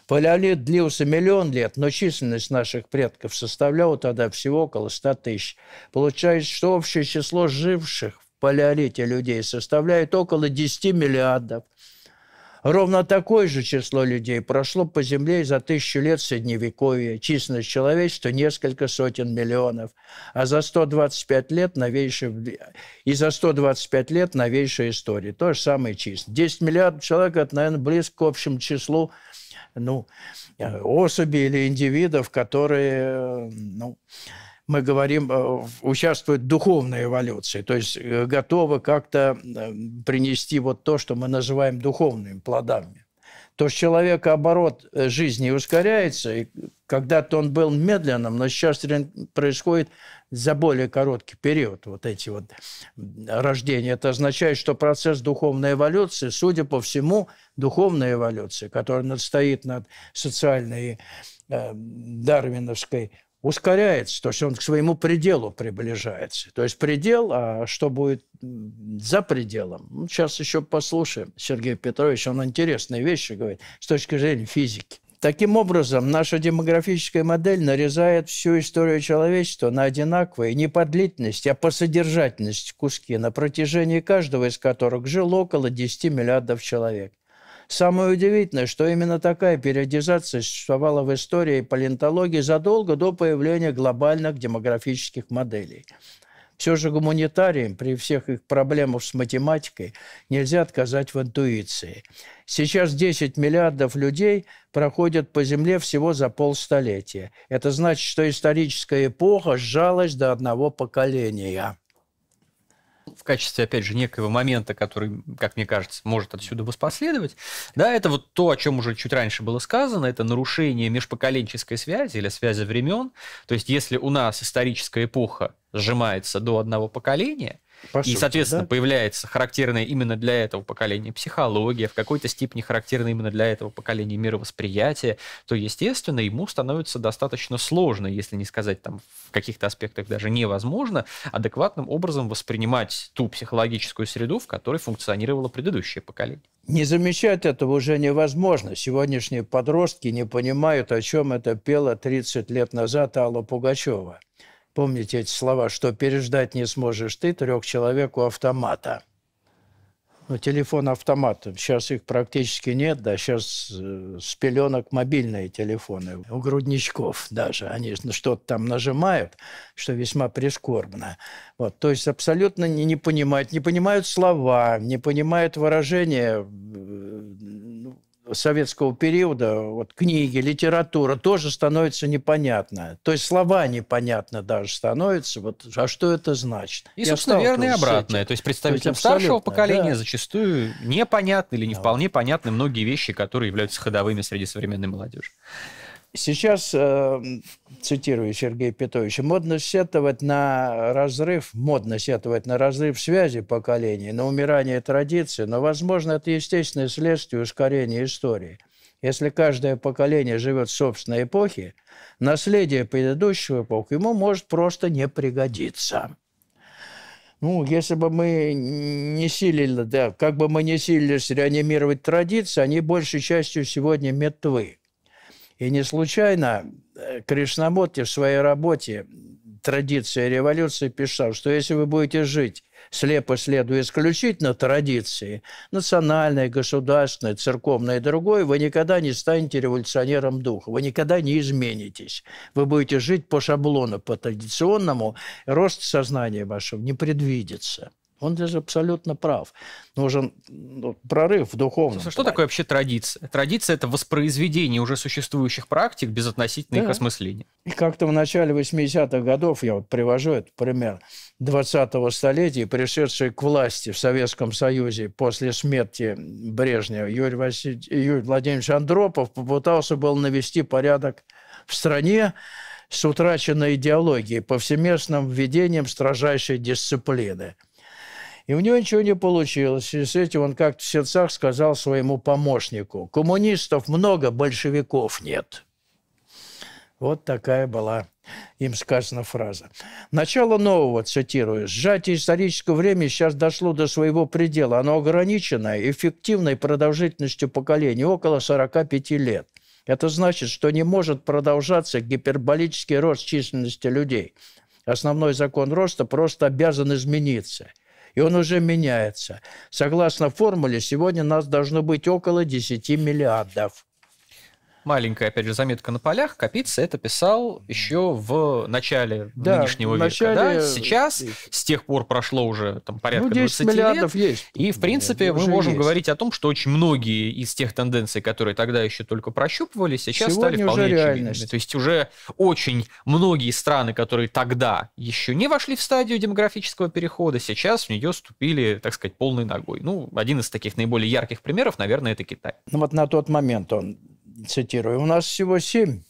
Палеолит длился миллион лет, но численность наших предков составляла тогда всего около 100 тысяч. Получается, что общее число живших в палеолите людей составляет около 10 миллиардов. Ровно такое же число людей прошло по Земле за тысячу лет Средневековья. Численность человечества – несколько сотен миллионов. А за 125 лет новейшая... И за 125 лет новейшая история. То же самое число. 10 миллиардов человек – это, наверное, близко к общему числу ну, э, особи или индивидов, которые, э, ну, мы говорим, э, участвуют в духовной эволюции, то есть готовы как-то принести вот то, что мы называем духовными плодами то с человека оборот э, жизни ускоряется, и когда-то он был медленным, но сейчас происходит за более короткий период вот эти вот рождения. Это означает, что процесс духовной эволюции, судя по всему, духовная эволюция, которая стоит над социальной э, дарвиновской ускоряется, то есть он к своему пределу приближается. То есть предел, а что будет за пределом? сейчас ну, еще послушаем. Сергея Петровича, он интересные вещи говорит с точки зрения физики. Таким образом, наша демографическая модель нарезает всю историю человечества на одинаковые не по длительности, а по содержательности куски, на протяжении каждого из которых жило около 10 миллиардов человек. Самое удивительное, что именно такая периодизация существовала в истории палеонтологии задолго до появления глобальных демографических моделей. Все же гуманитариям при всех их проблемах с математикой нельзя отказать в интуиции. Сейчас 10 миллиардов людей проходят по Земле всего за полстолетия. Это значит, что историческая эпоха сжалась до одного поколения – в качестве, опять же, некого момента, который, как мне кажется, может отсюда воспоследовать, да, это вот то, о чем уже чуть раньше было сказано, это нарушение межпоколенческой связи или связи времен. То есть, если у нас историческая эпоха сжимается до одного поколения, по сути, и, соответственно, да? появляется характерная именно для этого поколения психология, в какой-то степени характерная именно для этого поколения мировосприятие, то, естественно, ему становится достаточно сложно, если не сказать там в каких-то аспектах даже невозможно, адекватным образом воспринимать ту психологическую среду, в которой функционировало предыдущее поколение. Не замечать этого уже невозможно. Сегодняшние подростки не понимают, о чем это пела 30 лет назад Алла Пугачева. Помните эти слова, что переждать не сможешь ты трех человек у автомата. Ну, телефон автомат. Сейчас их практически нет, да, сейчас э, с пеленок мобильные телефоны. У грудничков даже. Они ну, что-то там нажимают, что весьма прискорбно. Вот, то есть абсолютно не, не понимают, не понимают слова, не понимают выражения э, советского периода, вот книги, литература тоже становится непонятно. То есть слова непонятно даже становятся. Вот, а что это значит? И, собственно, верно и обратное. То есть представителям то старшего поколения да. зачастую непонятны или не да. вполне понятны многие вещи, которые являются ходовыми среди современной молодежи. Сейчас, э, цитирую Сергея Петровича, модно сетовать на разрыв, модно сетовать на разрыв связи поколений, на умирание традиции, но, возможно, это естественное следствие ускорения истории. Если каждое поколение живет в собственной эпохе, наследие предыдущего эпохи ему может просто не пригодиться. Ну, если бы мы не силили, да, как бы мы не силились реанимировать традиции, они большей частью сегодня мертвы. И не случайно э, Кришнамурти в своей работе «Традиция революции» писал, что если вы будете жить слепо следуя исключительно традиции, национальной, государственной, церковной и другой, вы никогда не станете революционером духа, вы никогда не изменитесь. Вы будете жить по шаблону, по традиционному, рост сознания вашего не предвидится. Он здесь абсолютно прав. Нужен ну, прорыв в духовном. А что плане. такое вообще традиция? Традиция – это воспроизведение уже существующих практик без относительно да. их осмысления. И как-то в начале 80-х годов, я вот привожу этот пример, 20-го столетия, пришедшие к власти в Советском Союзе после смерти Брежнева, Юрий, Василь... Юрий Владимирович Андропов попытался был навести порядок в стране, с утраченной идеологией, повсеместным введением строжайшей дисциплины – и у него ничего не получилось. И с этим он как-то в сердцах сказал своему помощнику, коммунистов много, большевиков нет. Вот такая была им сказана фраза. Начало нового, цитирую, сжатие исторического времени сейчас дошло до своего предела. Оно ограничено эффективной продолжительностью поколений, около 45 лет. Это значит, что не может продолжаться гиперболический рост численности людей. Основной закон роста просто обязан измениться – и он уже меняется. Согласно формуле, сегодня нас должно быть около 10 миллиардов маленькая, опять же, заметка на полях, Капица это писал еще в начале да, нынешнего начале... века. Да? Сейчас, есть. с тех пор прошло уже там, порядка ну, 20 миллиардов лет, есть. и, в принципе, да, мы можем есть. говорить о том, что очень многие из тех тенденций, которые тогда еще только прощупывались, сейчас Сегодня стали вполне очевидными. То есть уже очень многие страны, которые тогда еще не вошли в стадию демографического перехода, сейчас в нее вступили, так сказать, полной ногой. Ну, один из таких наиболее ярких примеров, наверное, это Китай. Ну вот на тот момент он цитирую, у нас всего семь.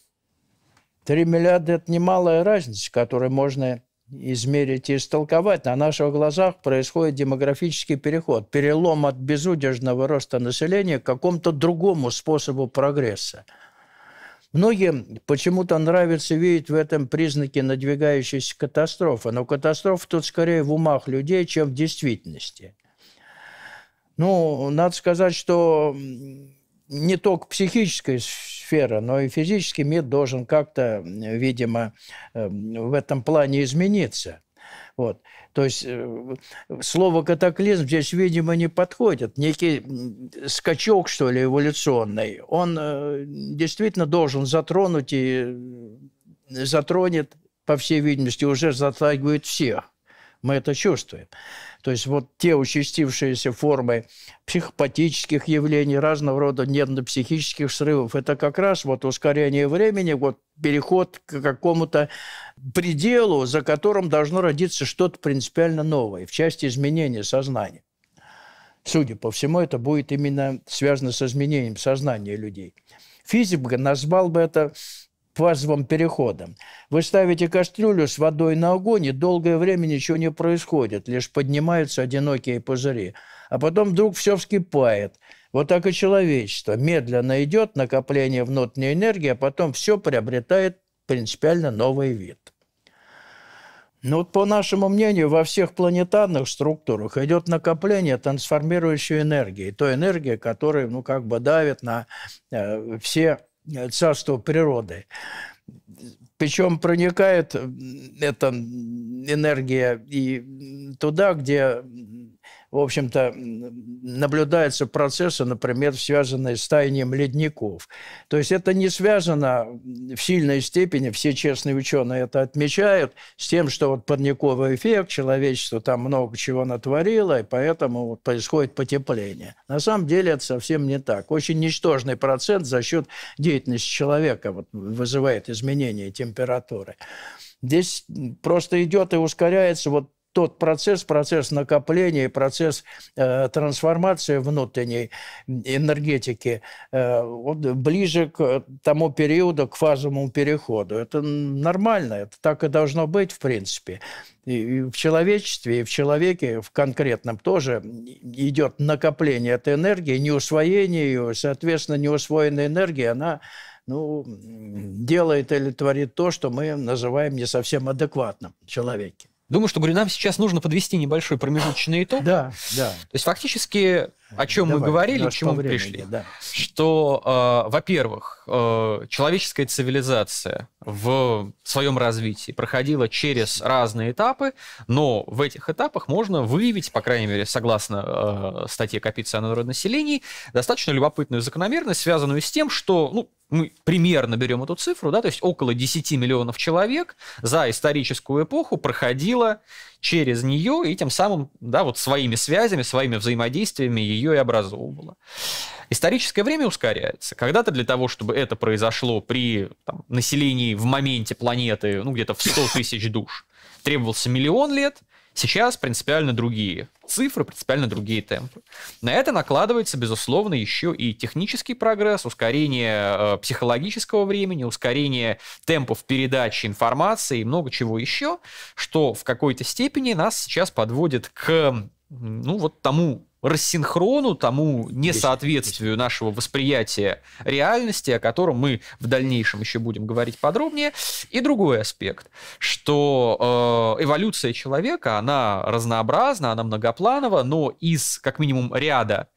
Три миллиарда – это немалая разница, которую можно измерить и истолковать. На наших глазах происходит демографический переход, перелом от безудержного роста населения к какому-то другому способу прогресса. Многим почему-то нравится видеть в этом признаке надвигающейся катастрофы, но катастрофа тут скорее в умах людей, чем в действительности. Ну, надо сказать, что не только психическая сфера, но и физический мир должен как-то, видимо, эм, в этом плане измениться. Вот. То есть э, слово «катаклизм» здесь, видимо, не подходит. Некий скачок, что ли, эволюционный. Он э, действительно должен затронуть и затронет, по всей видимости, уже затрагивает всех. Мы это чувствуем. То есть вот те участившиеся формы психопатических явлений, разного рода нервно-психических срывов, это как раз вот ускорение времени, вот переход к какому-то пределу, за которым должно родиться что-то принципиально новое в части изменения сознания. Судя по всему, это будет именно связано с изменением сознания людей. Физик бы назвал бы это фазовым переходом. Вы ставите кастрюлю с водой на огонь, и долгое время ничего не происходит, лишь поднимаются одинокие пузыри. А потом вдруг все вскипает. Вот так и человечество. Медленно идет накопление внутренней энергии, а потом все приобретает принципиально новый вид. Ну вот по нашему мнению, во всех планетарных структурах идет накопление трансформирующей энергии, той энергии, которая ну, как бы давит на э, все царство природы. Причем проникает эта энергия и туда, где в общем-то, наблюдаются процессы, например, связанные с таянием ледников. То есть это не связано в сильной степени, все честные ученые это отмечают, с тем, что вот парниковый эффект, человечество там много чего натворило, и поэтому вот происходит потепление. На самом деле это совсем не так. Очень ничтожный процент за счет деятельности человека вот, вызывает изменения температуры. Здесь просто идет и ускоряется вот тот процесс, процесс накопления, процесс э, трансформации внутренней энергетики э, вот, ближе к тому периоду, к фазовому переходу. Это нормально, это так и должно быть, в принципе. И, и в человечестве, и в человеке в конкретном тоже идет накопление этой энергии, не усвоение ее, соответственно, неусвоенная энергия, она ну, делает или творит то, что мы называем не совсем адекватным человеке. Думаю, что, говорю, нам сейчас нужно подвести небольшой промежуточный итог. Да, да. То есть фактически о чем Давай, мы говорили, к чему мы пришли. да. Что, э, во-первых, э, человеческая цивилизация в своем развитии проходила через разные этапы, но в этих этапах можно выявить, по крайней мере, согласно э, статье Капицы о народонаселении, достаточно любопытную закономерность, связанную с тем, что, ну, мы примерно берем эту цифру, да, то есть около 10 миллионов человек за историческую эпоху проходило через нее и тем самым, да, вот своими связями, своими взаимодействиями ее и образовывала. Историческое время ускоряется. Когда-то для того, чтобы это произошло при там, населении в моменте планеты, ну, где-то в 100 тысяч душ, требовался миллион лет – Сейчас принципиально другие цифры, принципиально другие темпы. На это накладывается, безусловно, еще и технический прогресс, ускорение э, психологического времени, ускорение темпов передачи информации и много чего еще, что в какой-то степени нас сейчас подводит к ну, вот тому рассинхрону, тому несоответствию нашего восприятия реальности, о котором мы в дальнейшем еще будем говорить подробнее. И другой аспект, что э, эволюция человека, она разнообразна, она многопланова, но из как минимум ряда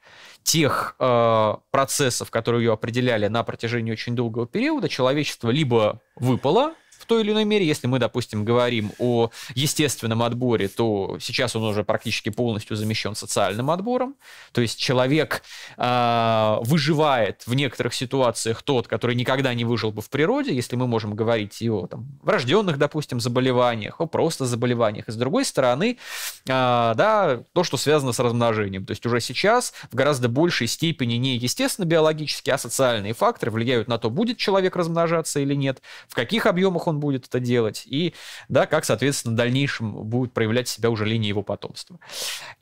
тех э, процессов, которые ее определяли на протяжении очень долгого периода, человечество либо выпало в той или иной мере, если мы, допустим, говорим о естественном отборе, то сейчас он уже практически полностью замещен социальным отбором. То есть человек э, выживает в некоторых ситуациях тот, который никогда не выжил бы в природе, если мы можем говорить и о там, врожденных, допустим, заболеваниях, о просто заболеваниях. И с другой стороны, э, да, то, что связано с размножением. То есть уже сейчас в гораздо большей степени не естественно биологические, а социальные факторы влияют на то, будет человек размножаться или нет, в каких объемах он он будет это делать, и, да, как, соответственно, в дальнейшем будет проявлять себя уже линия его потомства.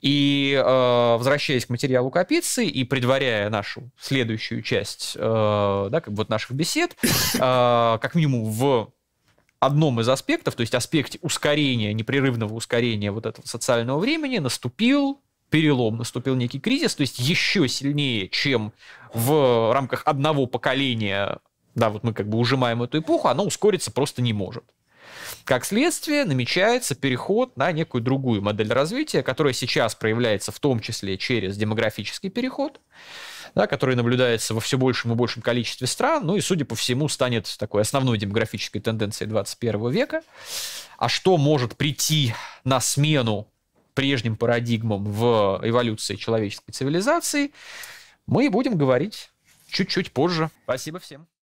И, э, возвращаясь к материалу Капицы и предваряя нашу следующую часть, э, да, как бы вот наших бесед, э, как минимум в одном из аспектов, то есть аспекте ускорения, непрерывного ускорения вот этого социального времени, наступил перелом, наступил некий кризис, то есть еще сильнее, чем в рамках одного поколения да, вот мы как бы ужимаем эту эпоху, она ускориться просто не может. Как следствие, намечается переход на некую другую модель развития, которая сейчас проявляется в том числе через демографический переход, да, который наблюдается во все большем и большем количестве стран, ну и, судя по всему, станет такой основной демографической тенденцией 21 века. А что может прийти на смену прежним парадигмам в эволюции человеческой цивилизации, мы будем говорить чуть-чуть позже. Спасибо всем.